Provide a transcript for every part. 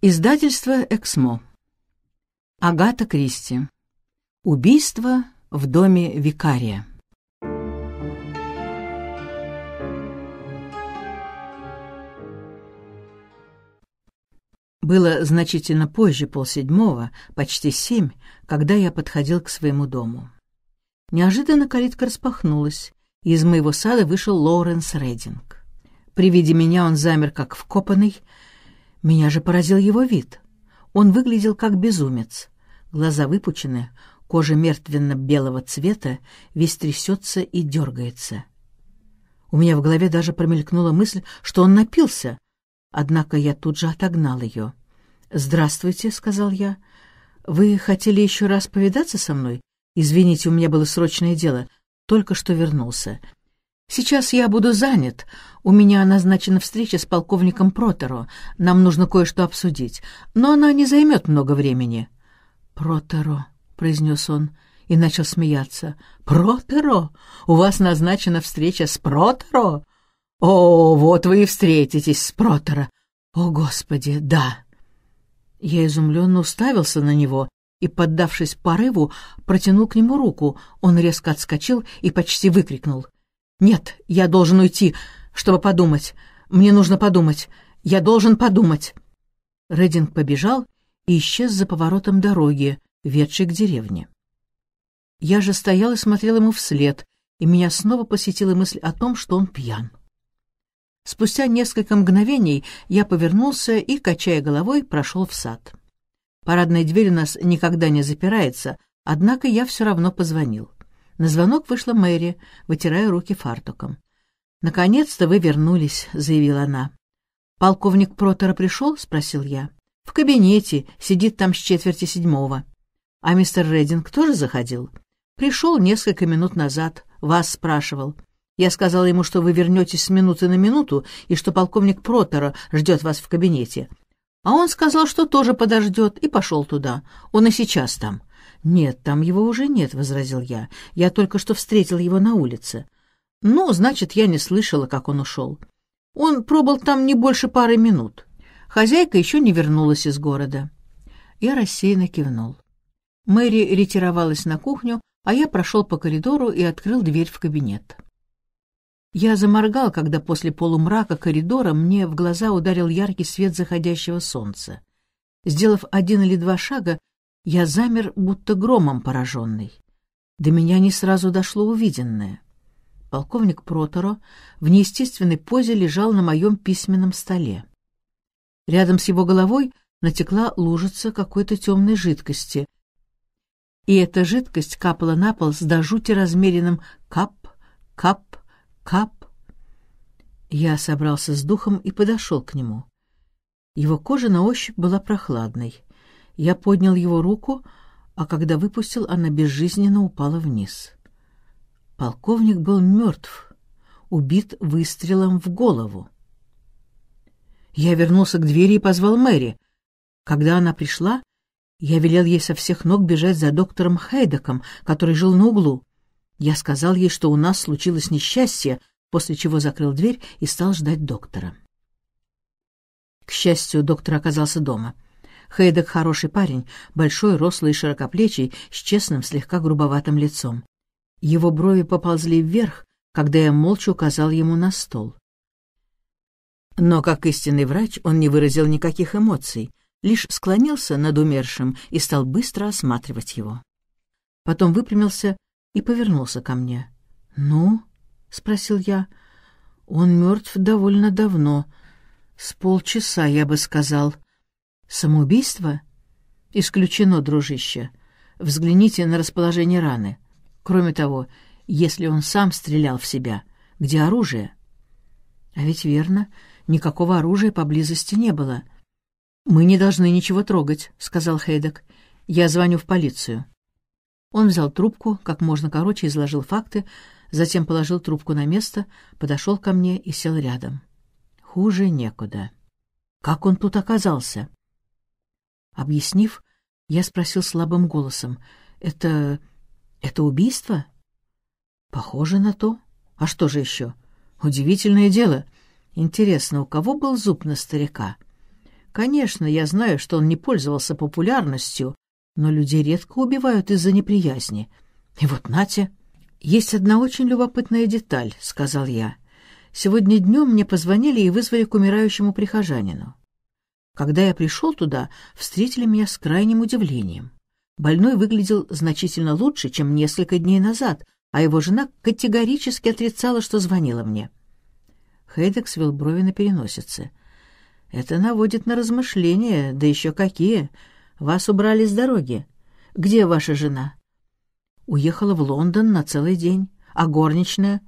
Издательство «Эксмо». Агата Кристи. Убийство в доме викария. Было значительно позже полседьмого, почти семь, когда я подходил к своему дому. Неожиданно калитка распахнулась, и из моего сада вышел Лоуренс Рединг. При виде меня он замер, как вкопанный, меня же поразил его вид. Он выглядел как безумец. Глаза выпучены, кожа мертвенно-белого цвета, весь трясется и дергается. У меня в голове даже промелькнула мысль, что он напился, однако я тут же отогнал ее. «Здравствуйте», — сказал я. «Вы хотели еще раз повидаться со мной? Извините, у меня было срочное дело. Только что вернулся. «Сейчас я буду занят. У меня назначена встреча с полковником Протеро. Нам нужно кое-что обсудить. Но она не займет много времени». «Протеро», — произнес он и начал смеяться. «Протеро? У вас назначена встреча с Протеро? О, вот вы и встретитесь с Протеро! О, Господи, да!» Я изумленно уставился на него и, поддавшись порыву, протянул к нему руку. Он резко отскочил и почти выкрикнул — «Нет, я должен уйти, чтобы подумать. Мне нужно подумать. Я должен подумать». Рединг побежал и исчез за поворотом дороги, ведшей к деревне. Я же стоял и смотрел ему вслед, и меня снова посетила мысль о том, что он пьян. Спустя несколько мгновений я повернулся и, качая головой, прошел в сад. Парадная дверь у нас никогда не запирается, однако я все равно позвонил. На звонок вышла Мэри, вытирая руки фартуком. «Наконец-то вы вернулись», — заявила она. «Полковник Протера пришел?» — спросил я. «В кабинете, сидит там с четверти седьмого». «А мистер Рединг тоже заходил?» «Пришел несколько минут назад, вас спрашивал. Я сказала ему, что вы вернетесь с минуты на минуту и что полковник Протера ждет вас в кабинете. А он сказал, что тоже подождет, и пошел туда. Он и сейчас там. «Нет, там его уже нет», — возразил я. «Я только что встретил его на улице». «Ну, значит, я не слышала, как он ушел. Он пробыл там не больше пары минут. Хозяйка еще не вернулась из города». Я рассеянно кивнул. Мэри ретировалась на кухню, а я прошел по коридору и открыл дверь в кабинет. Я заморгал, когда после полумрака коридора мне в глаза ударил яркий свет заходящего солнца. Сделав один или два шага, я замер, будто громом пораженный. До меня не сразу дошло увиденное. Полковник Проторо в неестественной позе лежал на моем письменном столе. Рядом с его головой натекла лужица какой-то темной жидкости. И эта жидкость капала на пол с до жути размеренным «кап, кап, кап». Я собрался с духом и подошел к нему. Его кожа на ощупь была прохладной. Я поднял его руку, а когда выпустил, она безжизненно упала вниз. Полковник был мертв, убит выстрелом в голову. Я вернулся к двери и позвал Мэри. Когда она пришла, я велел ей со всех ног бежать за доктором Хейдеком, который жил на углу. Я сказал ей, что у нас случилось несчастье, после чего закрыл дверь и стал ждать доктора. К счастью, доктор оказался дома. Хейдек хороший парень, большой, рослый и широкоплечий, с честным, слегка грубоватым лицом. Его брови поползли вверх, когда я молча указал ему на стол. Но как истинный врач он не выразил никаких эмоций, лишь склонился над умершим и стал быстро осматривать его. Потом выпрямился и повернулся ко мне. «Ну?» — спросил я. «Он мертв довольно давно. С полчаса, я бы сказал», Самоубийство? Исключено, дружище. Взгляните на расположение раны. Кроме того, если он сам стрелял в себя, где оружие? А ведь верно, никакого оружия поблизости не было. Мы не должны ничего трогать, сказал Хейдек. Я звоню в полицию. Он взял трубку, как можно короче изложил факты, затем положил трубку на место, подошел ко мне и сел рядом. Хуже некуда. Как он тут оказался? Объяснив, я спросил слабым голосом, «Это... это убийство?» «Похоже на то. А что же еще? Удивительное дело. Интересно, у кого был зуб на старика?» «Конечно, я знаю, что он не пользовался популярностью, но людей редко убивают из-за неприязни. И вот нате!» «Есть одна очень любопытная деталь», — сказал я. «Сегодня днем мне позвонили и вызвали к умирающему прихожанину. Когда я пришел туда, встретили меня с крайним удивлением. Больной выглядел значительно лучше, чем несколько дней назад, а его жена категорически отрицала, что звонила мне. Хейдек свел брови на переносице. «Это наводит на размышления, да еще какие. Вас убрали с дороги. Где ваша жена?» «Уехала в Лондон на целый день, а горничная?»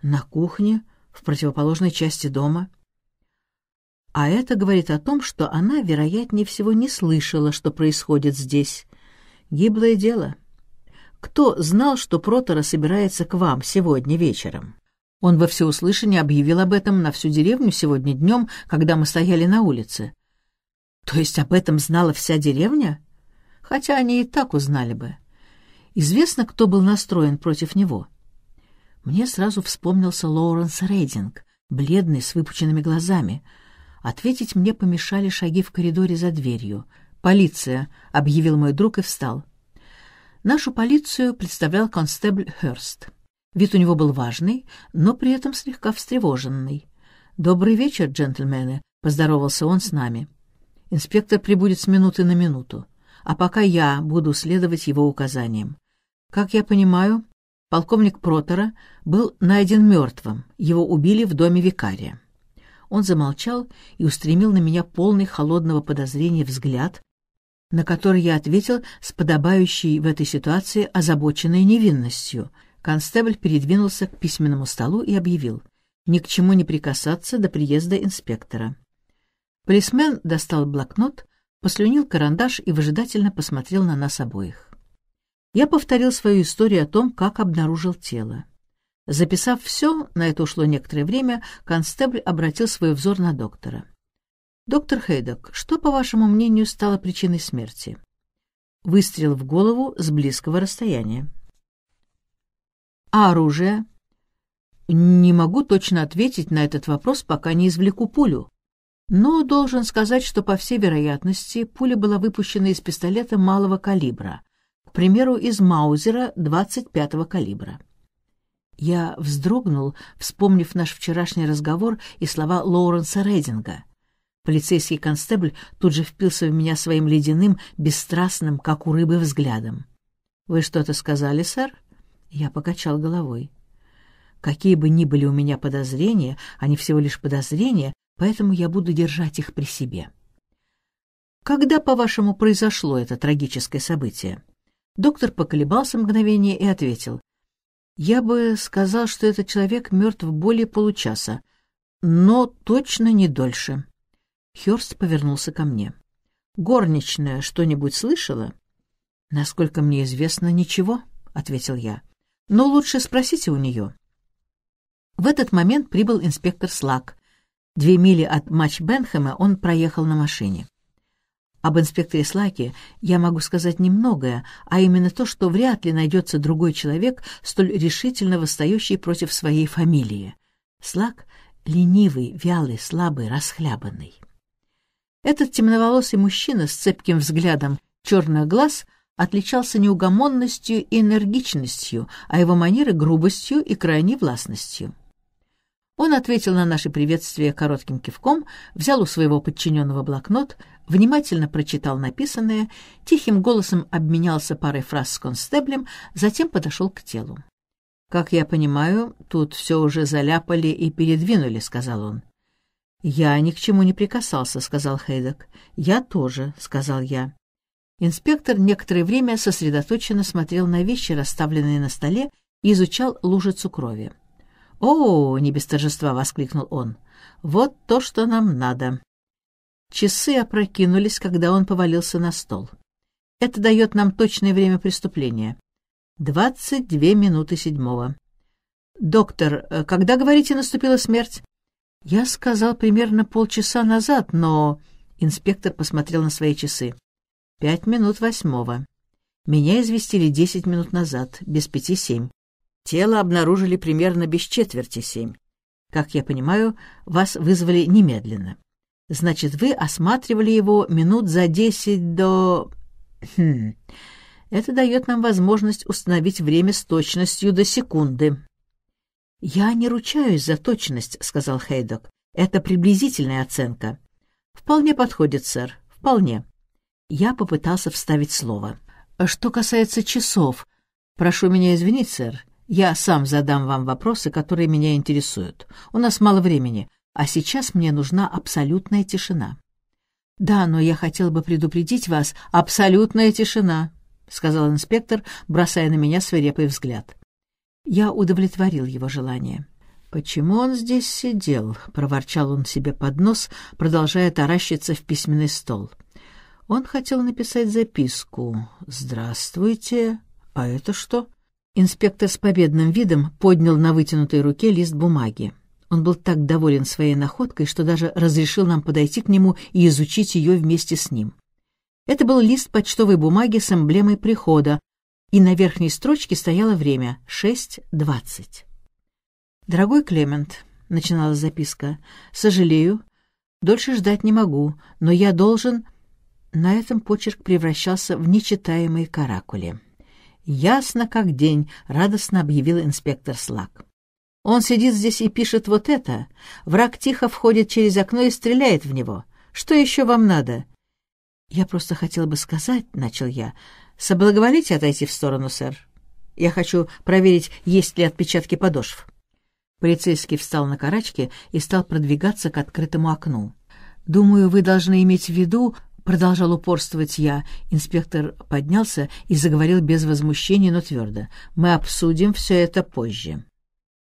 «На кухне, в противоположной части дома» а это говорит о том, что она, вероятнее всего, не слышала, что происходит здесь. Гиблое дело. Кто знал, что Протора собирается к вам сегодня вечером? Он во всеуслышание объявил об этом на всю деревню сегодня днем, когда мы стояли на улице. То есть об этом знала вся деревня? Хотя они и так узнали бы. Известно, кто был настроен против него. Мне сразу вспомнился Лоуренс Рейдинг, бледный, с выпученными глазами — Ответить мне помешали шаги в коридоре за дверью. «Полиция!» — объявил мой друг и встал. Нашу полицию представлял констебль Херст. Вид у него был важный, но при этом слегка встревоженный. «Добрый вечер, джентльмены!» — поздоровался он с нами. «Инспектор прибудет с минуты на минуту, а пока я буду следовать его указаниям. Как я понимаю, полковник Протера был найден мертвым, его убили в доме викария». Он замолчал и устремил на меня полный холодного подозрения взгляд, на который я ответил с подобающей в этой ситуации озабоченной невинностью. Констебль передвинулся к письменному столу и объявил «Ни к чему не прикасаться до приезда инспектора». Полисмен достал блокнот, послюнил карандаш и выжидательно посмотрел на нас обоих. Я повторил свою историю о том, как обнаружил тело. Записав все, на это ушло некоторое время, констебль обратил свой взор на доктора. «Доктор Хейдок, что, по вашему мнению, стало причиной смерти?» Выстрел в голову с близкого расстояния. «А оружие?» «Не могу точно ответить на этот вопрос, пока не извлеку пулю. Но должен сказать, что, по всей вероятности, пуля была выпущена из пистолета малого калибра, к примеру, из Маузера 25-го калибра. Я вздрогнул, вспомнив наш вчерашний разговор и слова Лоуренса Рейдинга. Полицейский констебль тут же впился в меня своим ледяным, бесстрастным, как у рыбы, взглядом. «Вы что-то сказали, сэр?» Я покачал головой. «Какие бы ни были у меня подозрения, они всего лишь подозрения, поэтому я буду держать их при себе». «Когда, по-вашему, произошло это трагическое событие?» Доктор поколебался мгновение и ответил. Я бы сказал, что этот человек мертв более получаса, но точно не дольше. Хёрст повернулся ко мне. «Горничная что-нибудь слышала?» «Насколько мне известно, ничего», — ответил я. «Но лучше спросите у нее». В этот момент прибыл инспектор Слак. Две мили от матч Бенхэма он проехал на машине. Об инспекторе Слаке я могу сказать немногое, а именно то, что вряд ли найдется другой человек, столь решительно восстающий против своей фамилии. Слак — ленивый, вялый, слабый, расхлябанный. Этот темноволосый мужчина с цепким взглядом черных глаз отличался неугомонностью и энергичностью, а его манеры — грубостью и крайней властностью. Он ответил на наше приветствие коротким кивком, взял у своего подчиненного блокнот, внимательно прочитал написанное, тихим голосом обменялся парой фраз с констеблем, затем подошел к телу. «Как я понимаю, тут все уже заляпали и передвинули», — сказал он. «Я ни к чему не прикасался», — сказал Хейдек. «Я тоже», — сказал я. Инспектор некоторое время сосредоточенно смотрел на вещи, расставленные на столе, и изучал лужицу крови. «О!» — не без торжества воскликнул он. «Вот то, что нам надо». Часы опрокинулись, когда он повалился на стол. Это дает нам точное время преступления. Двадцать две минуты седьмого. «Доктор, когда, говорите, наступила смерть?» «Я сказал примерно полчаса назад, но...» Инспектор посмотрел на свои часы. «Пять минут восьмого. Меня известили десять минут назад, без пяти семь. Тело обнаружили примерно без четверти семь. Как я понимаю, вас вызвали немедленно. Значит, вы осматривали его минут за десять до... Хм. Это дает нам возможность установить время с точностью до секунды. «Я не ручаюсь за точность», — сказал Хейдок. «Это приблизительная оценка». «Вполне подходит, сэр, вполне». Я попытался вставить слово. «Что касается часов...» «Прошу меня извинить, сэр, я сам задам вам вопросы, которые меня интересуют. У нас мало времени, а сейчас мне нужна абсолютная тишина». «Да, но я хотела бы предупредить вас. Абсолютная тишина», — сказал инспектор, бросая на меня свирепый взгляд. Я удовлетворил его желание. «Почему он здесь сидел?» — проворчал он себе под нос, продолжая таращиться в письменный стол. Он хотел написать записку «Здравствуйте». «А это что?» Инспектор с победным видом поднял на вытянутой руке лист бумаги. Он был так доволен своей находкой, что даже разрешил нам подойти к нему и изучить ее вместе с ним. Это был лист почтовой бумаги с эмблемой прихода, и на верхней строчке стояло время — 6.20. «Дорогой Клемент», — начинала записка, — «сожалею, дольше ждать не могу, но я должен...» На этом почерк превращался в нечитаемые каракули. «Ясно как день», — радостно объявил инспектор Слак. «Он сидит здесь и пишет вот это. Враг тихо входит через окно и стреляет в него. Что еще вам надо?» «Я просто хотел бы сказать», — начал я, — «соблаговолите отойти в сторону, сэр. Я хочу проверить, есть ли отпечатки подошв». Полицейский встал на карачки и стал продвигаться к открытому окну. «Думаю, вы должны иметь в виду, Продолжал упорствовать я. Инспектор поднялся и заговорил без возмущения, но твердо. «Мы обсудим все это позже.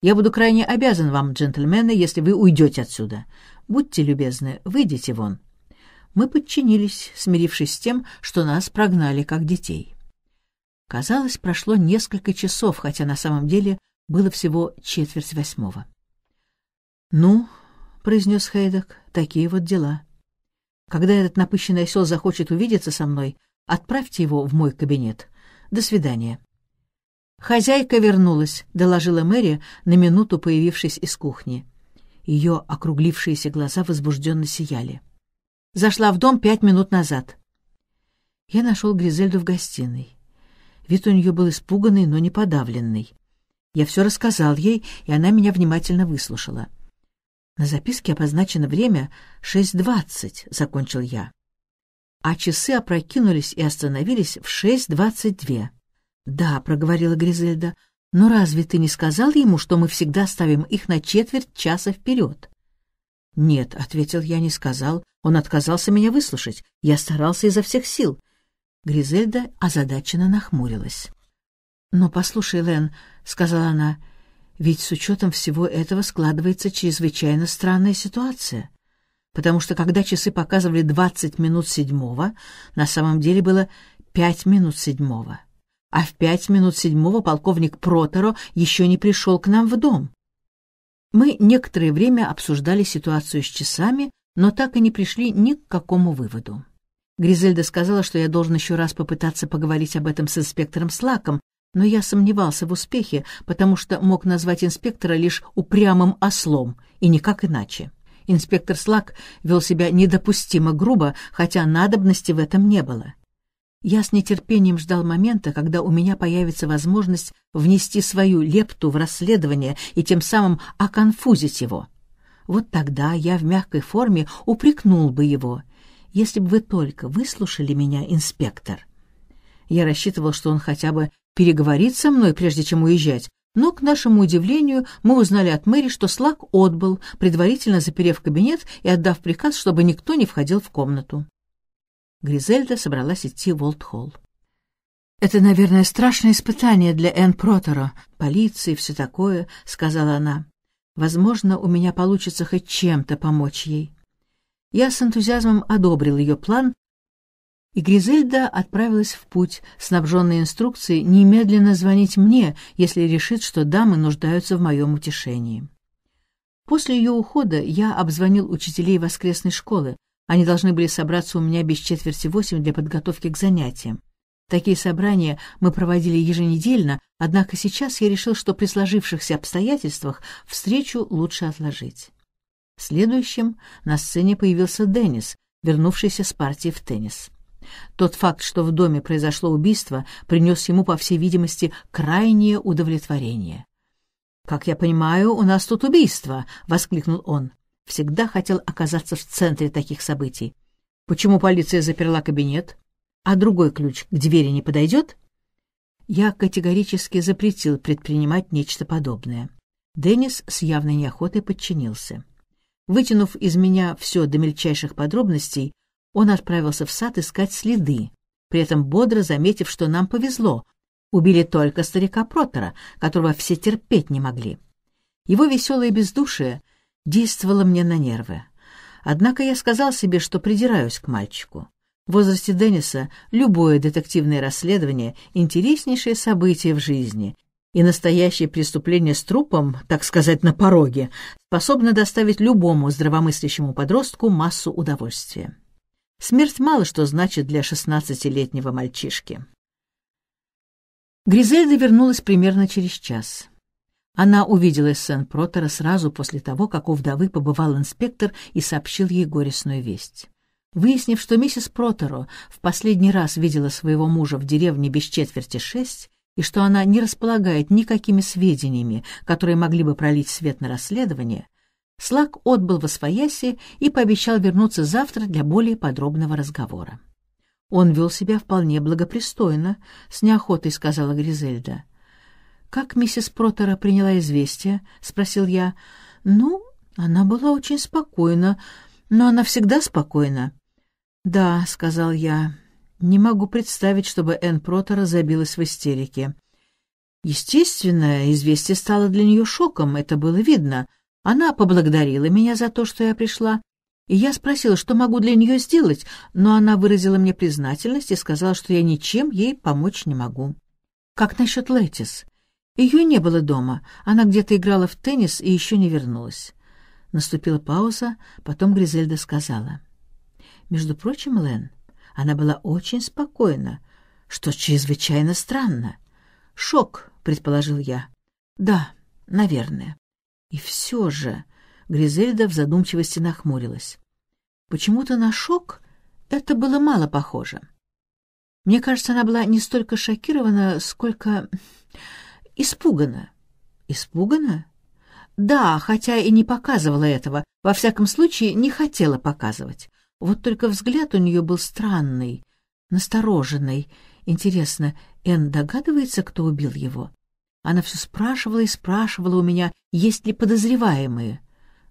Я буду крайне обязан вам, джентльмены, если вы уйдете отсюда. Будьте любезны, выйдите вон». Мы подчинились, смирившись с тем, что нас прогнали как детей. Казалось, прошло несколько часов, хотя на самом деле было всего четверть восьмого. «Ну», — произнес Хейдек, — «такие вот дела». Когда этот напыщенный осел захочет увидеться со мной, отправьте его в мой кабинет. До свидания». «Хозяйка вернулась», — доложила Мэри, на минуту появившись из кухни. Ее округлившиеся глаза возбужденно сияли. «Зашла в дом пять минут назад». Я нашел Гризельду в гостиной. Вид у нее был испуганный, но не подавленный. Я все рассказал ей, и она меня внимательно выслушала. — на записке обозначено время 6.20, закончил я. А часы опрокинулись и остановились в 6.22. Да, проговорила Гризельда, но разве ты не сказал ему, что мы всегда ставим их на четверть часа вперед? Нет, ответил я, не сказал. Он отказался меня выслушать. Я старался изо всех сил. Гризельда озадаченно нахмурилась. «Но послушай, Лен», — сказала она, — ведь с учетом всего этого складывается чрезвычайно странная ситуация. Потому что когда часы показывали 20 минут седьмого, на самом деле было 5 минут седьмого. А в 5 минут седьмого полковник Протеро еще не пришел к нам в дом. Мы некоторое время обсуждали ситуацию с часами, но так и не пришли ни к какому выводу. Гризельда сказала, что я должен еще раз попытаться поговорить об этом с инспектором Слаком, но я сомневался в успехе, потому что мог назвать инспектора лишь упрямым ослом, и никак иначе. Инспектор Слак вел себя недопустимо грубо, хотя надобности в этом не было. Я с нетерпением ждал момента, когда у меня появится возможность внести свою лепту в расследование и тем самым оконфузить его. Вот тогда я в мягкой форме упрекнул бы его, если бы вы только выслушали меня, инспектор. Я рассчитывал, что он хотя бы переговорить со мной, прежде чем уезжать, но, к нашему удивлению, мы узнали от Мэри, что Слак отбыл, предварительно заперев кабинет и отдав приказ, чтобы никто не входил в комнату. Гризельда собралась идти в Олд-Холл. «Это, наверное, страшное испытание для Энн Протера, полиции, все такое», — сказала она. «Возможно, у меня получится хоть чем-то помочь ей». Я с энтузиазмом одобрил ее план и Гризельда отправилась в путь, снабженная инструкцией немедленно звонить мне, если решит, что дамы нуждаются в моем утешении. После ее ухода я обзвонил учителей воскресной школы. Они должны были собраться у меня без четверти восемь для подготовки к занятиям. Такие собрания мы проводили еженедельно, однако сейчас я решил, что при сложившихся обстоятельствах встречу лучше отложить. Следующим на сцене появился Деннис, вернувшийся с партии в теннис. Тот факт, что в доме произошло убийство, принес ему, по всей видимости, крайнее удовлетворение. «Как я понимаю, у нас тут убийство!» — воскликнул он. Всегда хотел оказаться в центре таких событий. «Почему полиция заперла кабинет? А другой ключ к двери не подойдет?» Я категорически запретил предпринимать нечто подобное. Деннис с явной неохотой подчинился. Вытянув из меня все до мельчайших подробностей, он отправился в сад искать следы, при этом бодро заметив, что нам повезло. Убили только старика Протера, которого все терпеть не могли. Его веселое бездушие действовало мне на нервы. Однако я сказал себе, что придираюсь к мальчику. В возрасте Денниса любое детективное расследование — интереснейшее событие в жизни, и настоящее преступление с трупом, так сказать, на пороге, способно доставить любому здравомыслящему подростку массу удовольствия. Смерть мало что значит для шестнадцатилетнего мальчишки. Гризельда вернулась примерно через час. Она увидела Сен-Протера сразу после того, как у вдовы побывал инспектор и сообщил ей горестную весть. Выяснив, что миссис Протеро в последний раз видела своего мужа в деревне без четверти шесть, и что она не располагает никакими сведениями, которые могли бы пролить свет на расследование, Слак отбыл во свояси и пообещал вернуться завтра для более подробного разговора. «Он вел себя вполне благопристойно», — с неохотой сказала Гризельда. «Как миссис Протера приняла известие?» — спросил я. «Ну, она была очень спокойна, но она всегда спокойна». «Да», — сказал я, — «не могу представить, чтобы Энн Протера забилась в истерике». Естественно, известие стало для нее шоком, это было видно — она поблагодарила меня за то, что я пришла, и я спросила, что могу для нее сделать, но она выразила мне признательность и сказала, что я ничем ей помочь не могу. Как насчет Летис? Ее не было дома, она где-то играла в теннис и еще не вернулась. Наступила пауза, потом Гризельда сказала. Между прочим, Лен, она была очень спокойна, что чрезвычайно странно. Шок, предположил я. Да, наверное. И все же Гризельда в задумчивости нахмурилась. Почему-то на шок это было мало похоже. Мне кажется, она была не столько шокирована, сколько испугана. Испугана? Да, хотя и не показывала этого, во всяком случае не хотела показывать. Вот только взгляд у нее был странный, настороженный. Интересно, Энн догадывается, кто убил его? Она все спрашивала и спрашивала у меня, есть ли подозреваемые.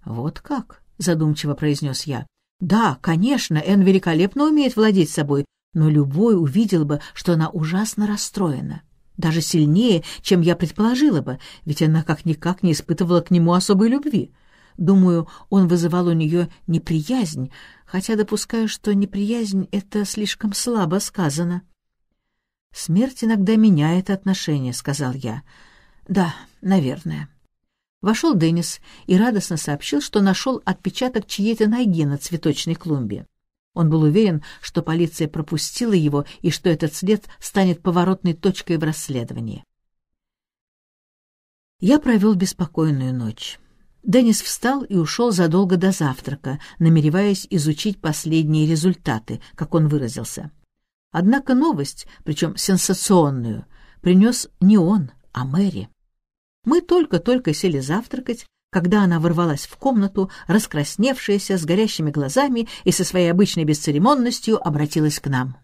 «Вот как?» — задумчиво произнес я. «Да, конечно, Энн великолепно умеет владеть собой, но любой увидел бы, что она ужасно расстроена. Даже сильнее, чем я предположила бы, ведь она как-никак не испытывала к нему особой любви. Думаю, он вызывал у нее неприязнь, хотя допускаю, что неприязнь — это слишком слабо сказано». «Смерть иногда меняет отношения», — сказал я. «Да, наверное». Вошел Деннис и радостно сообщил, что нашел отпечаток чьей-то ноги на цветочной клумбе. Он был уверен, что полиция пропустила его и что этот след станет поворотной точкой в расследовании. Я провел беспокойную ночь. Деннис встал и ушел задолго до завтрака, намереваясь изучить последние результаты, как он выразился — Однако новость, причем сенсационную, принес не он, а Мэри. Мы только-только сели завтракать, когда она ворвалась в комнату, раскрасневшаяся, с горящими глазами и со своей обычной бесцеремонностью обратилась к нам.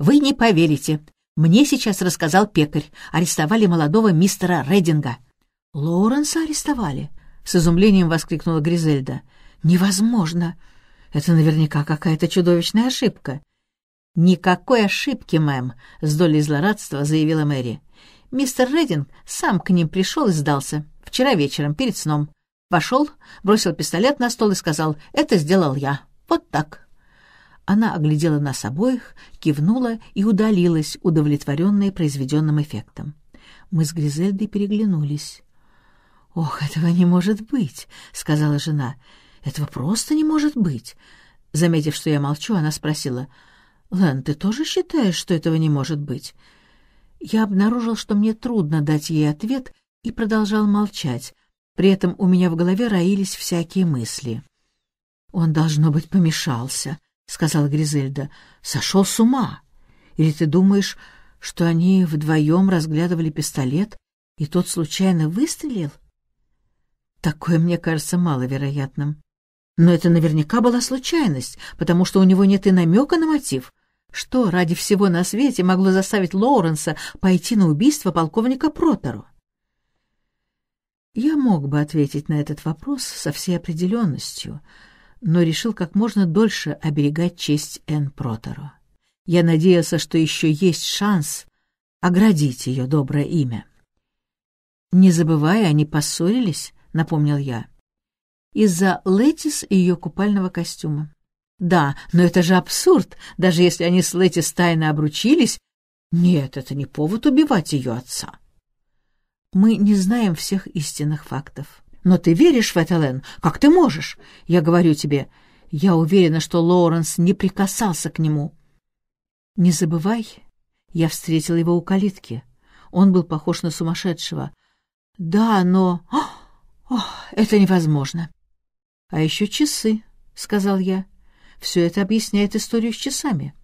«Вы не поверите. Мне сейчас рассказал пекарь. Арестовали молодого мистера Рединга». «Лоуренса арестовали?» — с изумлением воскликнула Гризельда. «Невозможно! Это наверняка какая-то чудовищная ошибка. «Никакой ошибки, мэм», — с долей злорадства заявила Мэри. «Мистер Рединг сам к ним пришел и сдался. Вчера вечером, перед сном. Вошел, бросил пистолет на стол и сказал, «Это сделал я. Вот так». Она оглядела нас обоих, кивнула и удалилась, удовлетворенная произведенным эффектом. Мы с Гризельдой переглянулись. «Ох, этого не может быть», — сказала жена. «Этого просто не может быть». Заметив, что я молчу, она спросила, — Лэн, ты тоже считаешь, что этого не может быть? Я обнаружил, что мне трудно дать ей ответ, и продолжал молчать. При этом у меня в голове роились всякие мысли. «Он, должно быть, помешался», — сказала Гризельда. «Сошел с ума. Или ты думаешь, что они вдвоем разглядывали пистолет, и тот случайно выстрелил?» «Такое мне кажется маловероятным. Но это наверняка была случайность, потому что у него нет и намека на мотив. Что ради всего на свете могло заставить Лоуренса пойти на убийство полковника Протору? Я мог бы ответить на этот вопрос со всей определенностью, но решил как можно дольше оберегать честь Энн Протору. Я надеялся, что еще есть шанс оградить ее доброе имя. «Не забывая, они поссорились», — напомнил я, — «из-за Летис и ее купального костюма. Да, но это же абсурд, даже если они с Летти тайно обручились. Нет, это не повод убивать ее отца. Мы не знаем всех истинных фактов. Но ты веришь в это, Лен? Как ты можешь? Я говорю тебе, я уверена, что Лоуренс не прикасался к нему. Не забывай, я встретила его у калитки. Он был похож на сумасшедшего. Да, но... О, это невозможно. А еще часы, — сказал я. Все это объясняет историю с часами.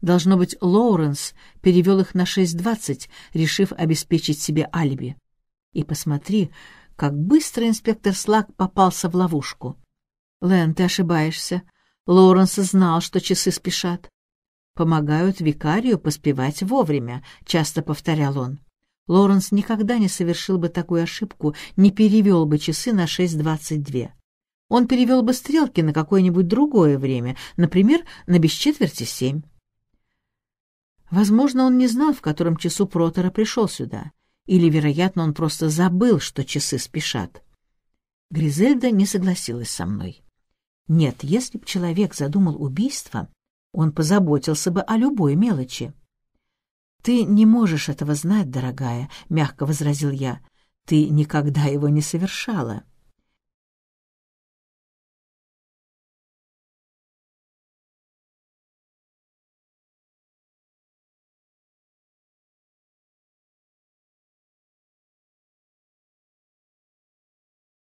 Должно быть, Лоуренс перевел их на 6.20, решив обеспечить себе алиби. И посмотри, как быстро инспектор Слак попался в ловушку. Лэн, ты ошибаешься. Лоуренс знал, что часы спешат. «Помогают викарию поспевать вовремя», — часто повторял он. Лоуренс никогда не совершил бы такую ошибку, не перевел бы часы на шесть двадцать две он перевел бы стрелки на какое-нибудь другое время, например, на без четверти семь. Возможно, он не знал, в котором часу Протера пришел сюда, или, вероятно, он просто забыл, что часы спешат. Гризельда не согласилась со мной. Нет, если б человек задумал убийство, он позаботился бы о любой мелочи. «Ты не можешь этого знать, дорогая», — мягко возразил я. «Ты никогда его не совершала».